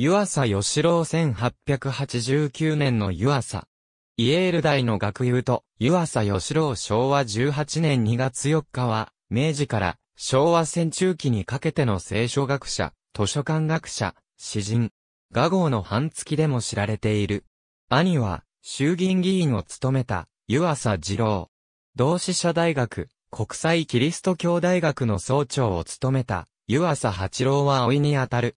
湯浅義郎1889年の湯浅。イエール大の学友と湯浅義郎昭和18年2月4日は、明治から昭和戦中期にかけての聖書学者、図書館学者、詩人、画号の半月でも知られている。兄は、衆議院議員を務めた、湯浅二郎。同志社大学、国際キリスト教大学の総長を務めた、湯浅八郎は老いにあたる。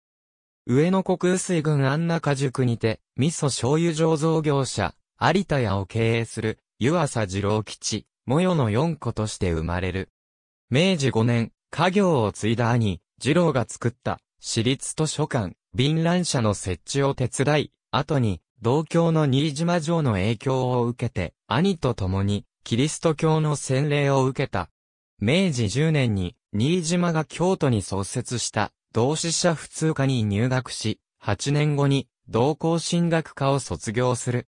上野国水郡安中宿にて、味噌醤油醸造業者、有田屋を経営する、湯浅二郎吉、もよの四個として生まれる。明治5年、家業を継いだ兄、二郎が作った、私立図書館、便覧社の設置を手伝い、後に、同郷の新島城の影響を受けて、兄と共に、キリスト教の洗礼を受けた。明治10年に、新島が京都に創設した、同志社普通科に入学し、8年後に同校進学科を卒業する。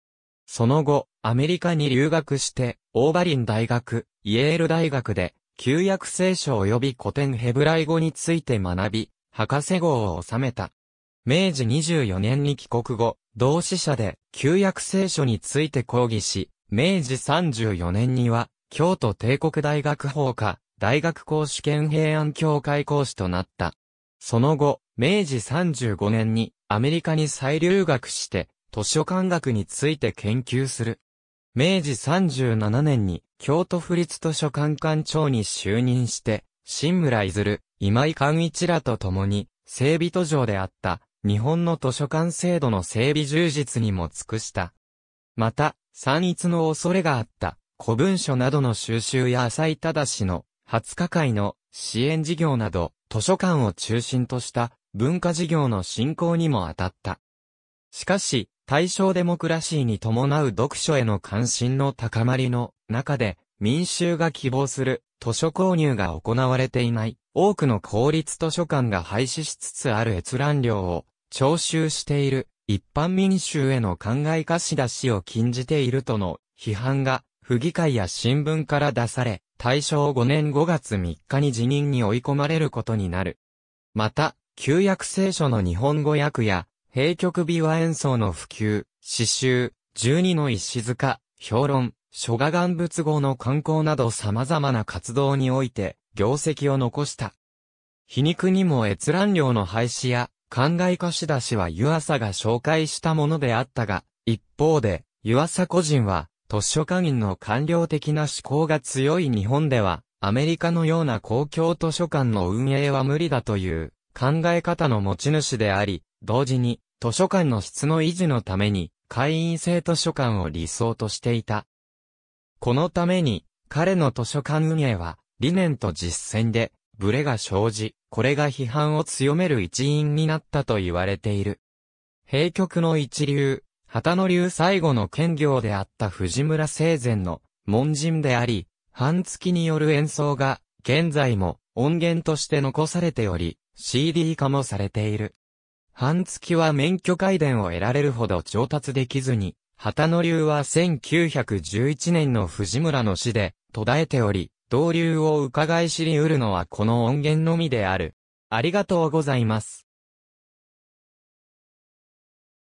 その後、アメリカに留学して、オーバリン大学、イエール大学で、旧約聖書及び古典ヘブライ語について学び、博士号を収めた。明治24年に帰国後、同志社で旧約聖書について講義し、明治34年には、京都帝国大学法科、大学講師兼平安教会講師となった。その後、明治35年にアメリカに再留学して、図書館学について研究する。明治37年に京都府立図書館館長に就任して、新村いずる、今井寛一らと共に、整備途上であった日本の図書館制度の整備充実にも尽くした。また、散逸の恐れがあった古文書などの収集や浅井正の20日会の支援事業など、図書館を中心とした文化事業の振興にも当たった。しかし、大正デモクラシーに伴う読書への関心の高まりの中で、民衆が希望する図書購入が行われていない、多くの公立図書館が廃止しつつある閲覧料を徴収している一般民衆への考え貸し出しを禁じているとの批判が府議会や新聞から出され、大正5年5月3日に辞任に追い込まれることになる。また、旧約聖書の日本語訳や、閉曲琵琶演奏の普及、詩集、十二の石塚、評論、諸画願仏語の観光など様々な活動において、業績を残した。皮肉にも閲覧料の廃止や、考え貸し出しは湯浅が紹介したものであったが、一方で、湯浅個人は、図書館員の官僚的な思考が強い日本では、アメリカのような公共図書館の運営は無理だという考え方の持ち主であり、同時に図書館の質の維持のために会員制図書館を理想としていた。このために彼の図書館運営は理念と実践でブレが生じ、これが批判を強める一因になったと言われている。閉局の一流、旗の流最後の兼業であった藤村生前の門人であり、半月による演奏が、現在も音源として残されており、CD 化もされている。半月は免許改伝を得られるほど上達できずに、旗の流は1911年の藤村の死で途絶えており、同流を伺い知り得るのはこの音源のみである。ありがとうございます。